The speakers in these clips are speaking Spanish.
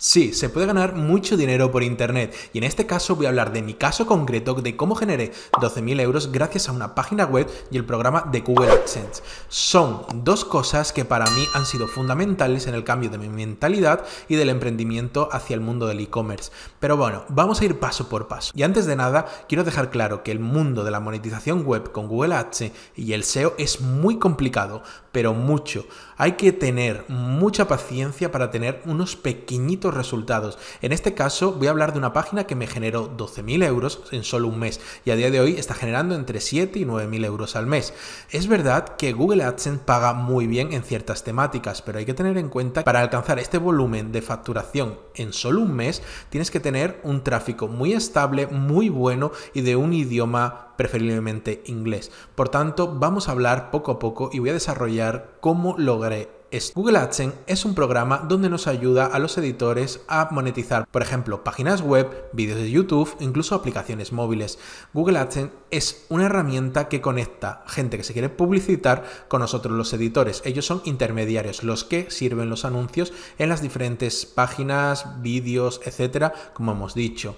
Sí, se puede ganar mucho dinero por internet y en este caso voy a hablar de mi caso concreto de cómo generé 12.000 euros gracias a una página web y el programa de Google AdSense. Son dos cosas que para mí han sido fundamentales en el cambio de mi mentalidad y del emprendimiento hacia el mundo del e-commerce. Pero bueno, vamos a ir paso por paso. Y antes de nada, quiero dejar claro que el mundo de la monetización web con Google AdSense y el SEO es muy complicado, pero mucho. Hay que tener mucha paciencia para tener unos pequeñitos resultados. En este caso voy a hablar de una página que me generó 12.000 euros en solo un mes y a día de hoy está generando entre 7 y 9.000 euros al mes. Es verdad que Google AdSense paga muy bien en ciertas temáticas, pero hay que tener en cuenta que para alcanzar este volumen de facturación en solo un mes tienes que tener un tráfico muy estable, muy bueno y de un idioma preferiblemente inglés. Por tanto, vamos a hablar poco a poco y voy a desarrollar cómo logré Google AdSense es un programa donde nos ayuda a los editores a monetizar, por ejemplo, páginas web, vídeos de YouTube, incluso aplicaciones móviles. Google AdSense es una herramienta que conecta gente que se quiere publicitar con nosotros los editores. Ellos son intermediarios, los que sirven los anuncios en las diferentes páginas, vídeos, etcétera, como hemos dicho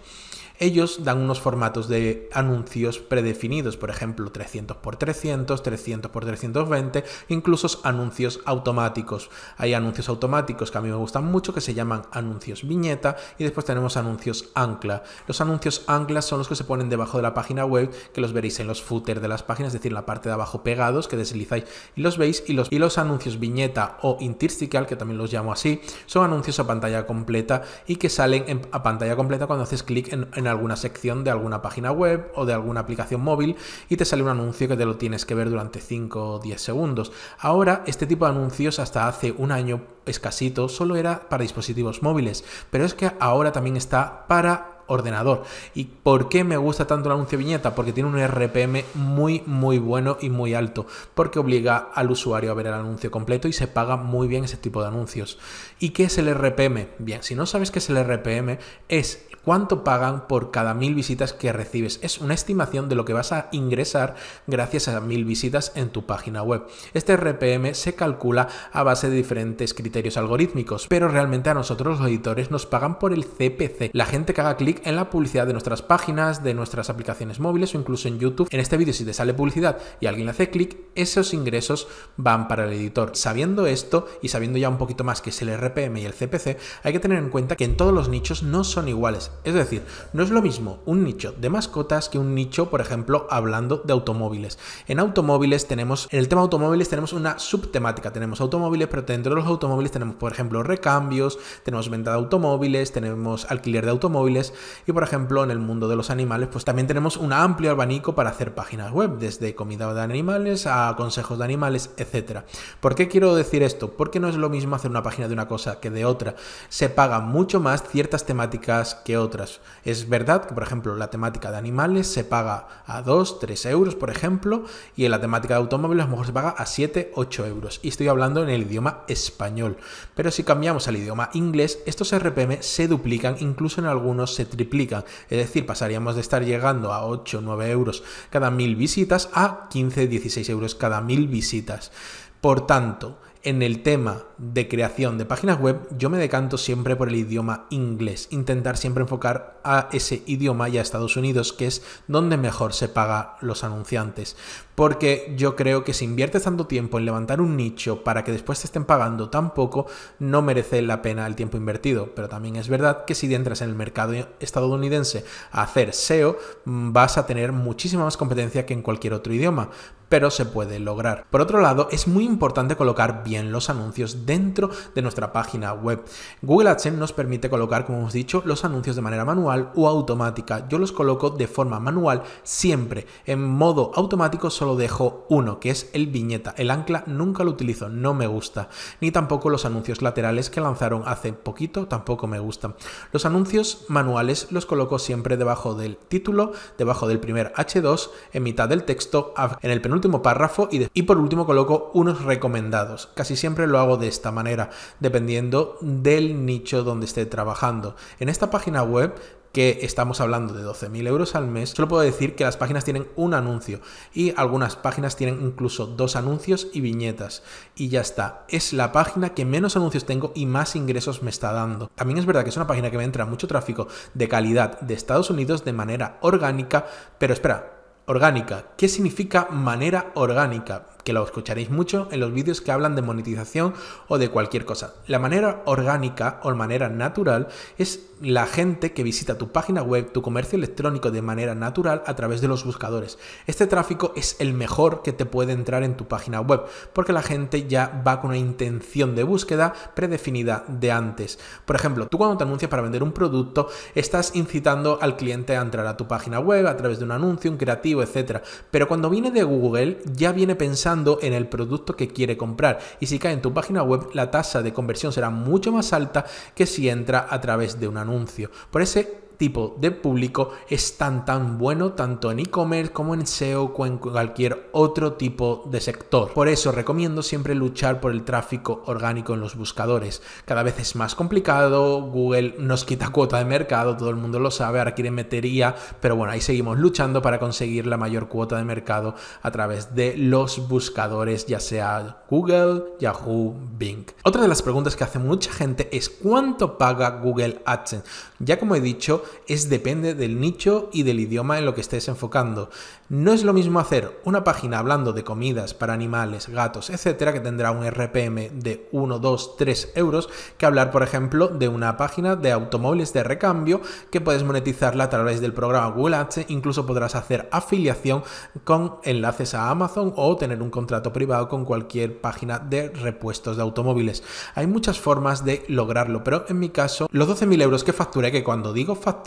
ellos dan unos formatos de anuncios predefinidos, por ejemplo 300x300, 300x320, incluso anuncios automáticos. Hay anuncios automáticos que a mí me gustan mucho que se llaman anuncios viñeta y después tenemos anuncios ancla. Los anuncios ancla son los que se ponen debajo de la página web, que los veréis en los footer de las páginas, es decir, en la parte de abajo pegados que deslizáis y los veis y los, y los anuncios viñeta o intersticial, que también los llamo así, son anuncios a pantalla completa y que salen a pantalla completa cuando haces clic en, en alguna sección de alguna página web o de alguna aplicación móvil y te sale un anuncio que te lo tienes que ver durante 5 o 10 segundos. Ahora, este tipo de anuncios hasta hace un año escasito solo era para dispositivos móviles, pero es que ahora también está para ordenador. ¿Y por qué me gusta tanto el anuncio viñeta? Porque tiene un RPM muy, muy bueno y muy alto, porque obliga al usuario a ver el anuncio completo y se paga muy bien ese tipo de anuncios. ¿Y qué es el RPM? Bien, si no sabes qué es el RPM, es cuánto pagan por cada mil visitas que recibes. Es una estimación de lo que vas a ingresar gracias a mil visitas en tu página web. Este RPM se calcula a base de diferentes criterios algorítmicos, pero realmente a nosotros los editores nos pagan por el CPC, la gente que haga clic en la publicidad de nuestras páginas, de nuestras aplicaciones móviles o incluso en YouTube. En este vídeo si te sale publicidad y alguien le hace clic, esos ingresos van para el editor. Sabiendo esto y sabiendo ya un poquito más que es el RPM y el CPC, hay que tener en cuenta que en todos los nichos no son iguales. Es decir, no es lo mismo un nicho de mascotas que un nicho, por ejemplo, hablando de automóviles. En automóviles tenemos, en el tema automóviles tenemos una subtemática. Tenemos automóviles, pero dentro de los automóviles tenemos, por ejemplo, recambios, tenemos venta de automóviles, tenemos alquiler de automóviles y, por ejemplo, en el mundo de los animales, pues también tenemos un amplio abanico para hacer páginas web, desde comida de animales a consejos de animales, etc. ¿Por qué quiero decir esto? Porque no es lo mismo hacer una página de una cosa que de otra. Se pagan mucho más ciertas temáticas que otras. Es verdad que, por ejemplo, la temática de animales se paga a 2, 3 euros, por ejemplo, y en la temática de automóviles a lo mejor se paga a 7, 8 euros. Y estoy hablando en el idioma español. Pero si cambiamos al idioma inglés, estos RPM se duplican, incluso en algunos se triplican. Es decir, pasaríamos de estar llegando a 8, 9 euros cada mil visitas a 15, 16 euros cada mil visitas. Por tanto, en el tema de creación de páginas web, yo me decanto siempre por el idioma inglés, intentar siempre enfocar a ese idioma y a Estados Unidos, que es donde mejor se paga los anunciantes. Porque yo creo que si inviertes tanto tiempo en levantar un nicho para que después te estén pagando tan poco, no merece la pena el tiempo invertido. Pero también es verdad que si entras en el mercado estadounidense a hacer SEO, vas a tener muchísima más competencia que en cualquier otro idioma, pero se puede lograr. Por otro lado, es muy importante colocar bien en los anuncios dentro de nuestra página web. Google AdSense nos permite colocar, como hemos dicho, los anuncios de manera manual o automática. Yo los coloco de forma manual siempre. En modo automático solo dejo uno, que es el viñeta. El ancla nunca lo utilizo, no me gusta. Ni tampoco los anuncios laterales que lanzaron hace poquito, tampoco me gustan. Los anuncios manuales los coloco siempre debajo del título, debajo del primer H2, en mitad del texto, en el penúltimo párrafo y, y por último coloco unos recomendados. Casi siempre lo hago de esta manera, dependiendo del nicho donde esté trabajando. En esta página web que estamos hablando de 12.000 euros al mes, solo puedo decir que las páginas tienen un anuncio y algunas páginas tienen incluso dos anuncios y viñetas. Y ya está, es la página que menos anuncios tengo y más ingresos me está dando. También es verdad que es una página que me entra mucho tráfico de calidad de Estados Unidos de manera orgánica, pero espera, orgánica. ¿Qué significa manera orgánica? Que lo escucharéis mucho en los vídeos que hablan de monetización o de cualquier cosa. La manera orgánica o manera natural es la gente que visita tu página web, tu comercio electrónico de manera natural a través de los buscadores. Este tráfico es el mejor que te puede entrar en tu página web porque la gente ya va con una intención de búsqueda predefinida de antes. Por ejemplo, tú cuando te anuncias para vender un producto, estás incitando al cliente a entrar a tu página web a través de un anuncio, un creativo, Etcétera, Pero cuando viene de Google ya viene pensando en el producto que quiere comprar y si cae en tu página web la tasa de conversión será mucho más alta que si entra a través de un anuncio. Por ese tipo de público es tan tan bueno tanto en e-commerce como en SEO o en cualquier otro tipo de sector. Por eso recomiendo siempre luchar por el tráfico orgánico en los buscadores. Cada vez es más complicado, Google nos quita cuota de mercado, todo el mundo lo sabe, ahora quiere metería, pero bueno, ahí seguimos luchando para conseguir la mayor cuota de mercado a través de los buscadores, ya sea Google, Yahoo, Bing. Otra de las preguntas que hace mucha gente es ¿cuánto paga Google AdSense? Ya como he dicho, es depende del nicho y del idioma en lo que estés enfocando. No es lo mismo hacer una página hablando de comidas para animales, gatos, etcétera, que tendrá un RPM de 1, 2, 3 euros, que hablar, por ejemplo, de una página de automóviles de recambio que puedes monetizarla a través del programa Google Ads. E incluso podrás hacer afiliación con enlaces a Amazon o tener un contrato privado con cualquier página de repuestos de automóviles. Hay muchas formas de lograrlo, pero en mi caso, los 12.000 euros que facturé, que cuando digo facturé,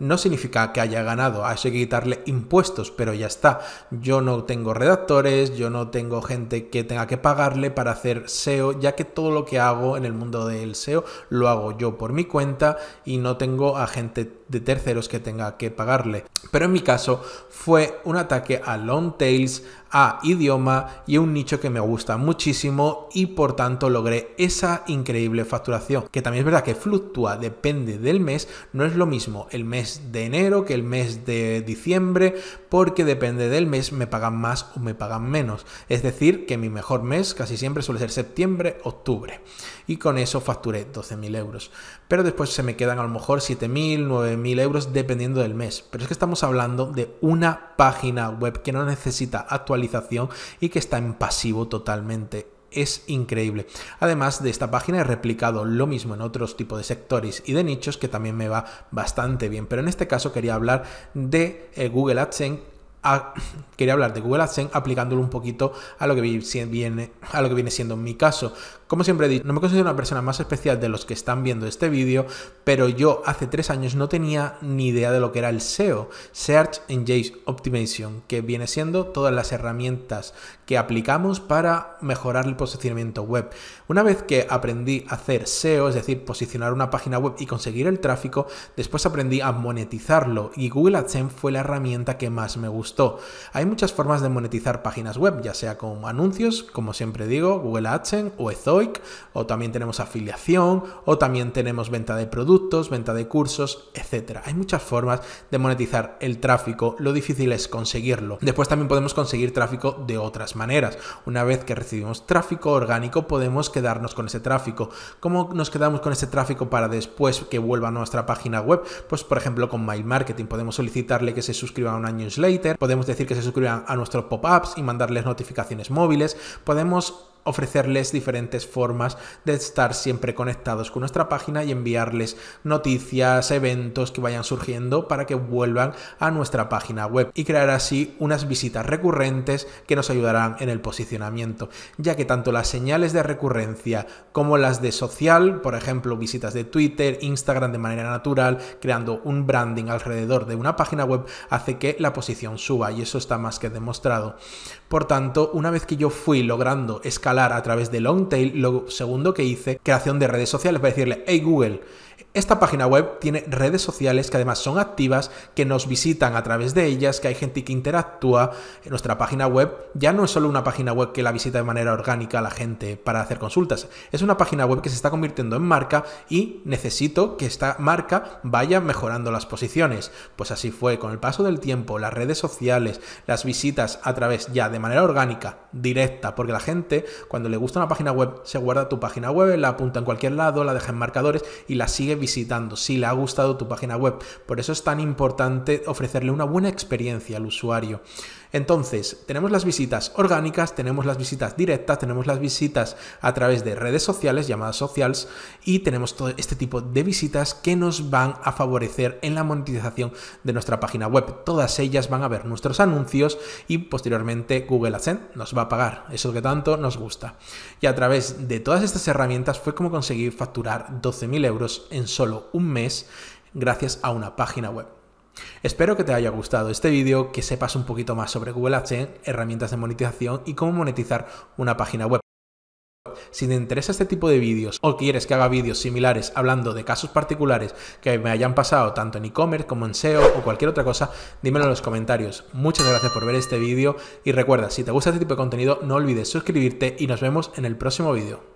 no significa que haya ganado, hay que quitarle impuestos, pero ya está. Yo no tengo redactores, yo no tengo gente que tenga que pagarle para hacer SEO, ya que todo lo que hago en el mundo del SEO lo hago yo por mi cuenta y no tengo a gente de terceros que tenga que pagarle. Pero en mi caso fue un ataque a long tails, a idioma y un nicho que me gusta muchísimo y por tanto logré esa increíble facturación, que también es verdad que fluctúa, depende del mes, no es lo mismo el mes de enero que el mes de diciembre, porque depende del mes me pagan más o me pagan menos. Es decir, que mi mejor mes casi siempre suele ser septiembre, octubre. Y con eso facturé 12.000 euros. Pero después se me quedan a lo mejor 7.000, 9.000 mil euros dependiendo del mes. Pero es que estamos hablando de una página web que no necesita actualización y que está en pasivo totalmente es increíble. Además de esta página he replicado lo mismo en otros tipos de sectores y de nichos que también me va bastante bien, pero en este caso quería hablar de eh, Google AdSense quería hablar de Google AdSense aplicándolo un poquito a lo que viene, a lo que viene siendo en mi caso. Como siempre he no me considero una persona más especial de los que están viendo este vídeo, pero yo hace tres años no tenía ni idea de lo que era el SEO, Search Engine Optimization, que viene siendo todas las herramientas que aplicamos para mejorar el posicionamiento web. Una vez que aprendí a hacer SEO, es decir, posicionar una página web y conseguir el tráfico, después aprendí a monetizarlo y Google AdSense fue la herramienta que más me gustó. Hay muchas formas de monetizar páginas web, ya sea con anuncios, como siempre digo, Google AdSense o o también tenemos afiliación, o también tenemos venta de productos, venta de cursos, etc. Hay muchas formas de monetizar el tráfico, lo difícil es conseguirlo. Después también podemos conseguir tráfico de otras maneras. Una vez que recibimos tráfico orgánico, podemos quedarnos con ese tráfico. ¿Cómo nos quedamos con ese tráfico para después que vuelva a nuestra página web? Pues por ejemplo con Mail Marketing podemos solicitarle que se suscriba a una newsletter, podemos decir que se suscriban a nuestros pop-ups y mandarles notificaciones móviles, podemos ofrecerles diferentes formas de estar siempre conectados con nuestra página y enviarles noticias, eventos que vayan surgiendo para que vuelvan a nuestra página web y crear así unas visitas recurrentes que nos ayudarán en el posicionamiento, ya que tanto las señales de recurrencia como las de social, por ejemplo visitas de Twitter, Instagram de manera natural, creando un branding alrededor de una página web, hace que la posición suba y eso está más que demostrado. Por tanto, una vez que yo fui logrando escalar a través de long tail, lo segundo que hice, creación de redes sociales para decirle, hey Google, esta página web tiene redes sociales que además son activas, que nos visitan a través de ellas, que hay gente que interactúa. En nuestra página web ya no es solo una página web que la visita de manera orgánica a la gente para hacer consultas, es una página web que se está convirtiendo en marca y necesito que esta marca vaya mejorando las posiciones. Pues así fue, con el paso del tiempo, las redes sociales, las visitas a través ya de manera orgánica, directa, porque la gente cuando le gusta una página web se guarda tu página web, la apunta en cualquier lado, la deja en marcadores y la sigue sigue visitando, si le ha gustado tu página web. Por eso es tan importante ofrecerle una buena experiencia al usuario. Entonces, tenemos las visitas orgánicas, tenemos las visitas directas, tenemos las visitas a través de redes sociales, llamadas sociales, y tenemos todo este tipo de visitas que nos van a favorecer en la monetización de nuestra página web. Todas ellas van a ver nuestros anuncios y posteriormente Google AdSense nos va a pagar eso que tanto nos gusta. Y a través de todas estas herramientas fue como conseguir facturar 12.000 euros en solo un mes gracias a una página web. Espero que te haya gustado este vídeo, que sepas un poquito más sobre Google AdSense, herramientas de monetización y cómo monetizar una página web. Si te interesa este tipo de vídeos o quieres que haga vídeos similares hablando de casos particulares que me hayan pasado tanto en e-commerce como en SEO o cualquier otra cosa, dímelo en los comentarios. Muchas gracias por ver este vídeo y recuerda, si te gusta este tipo de contenido no olvides suscribirte y nos vemos en el próximo vídeo.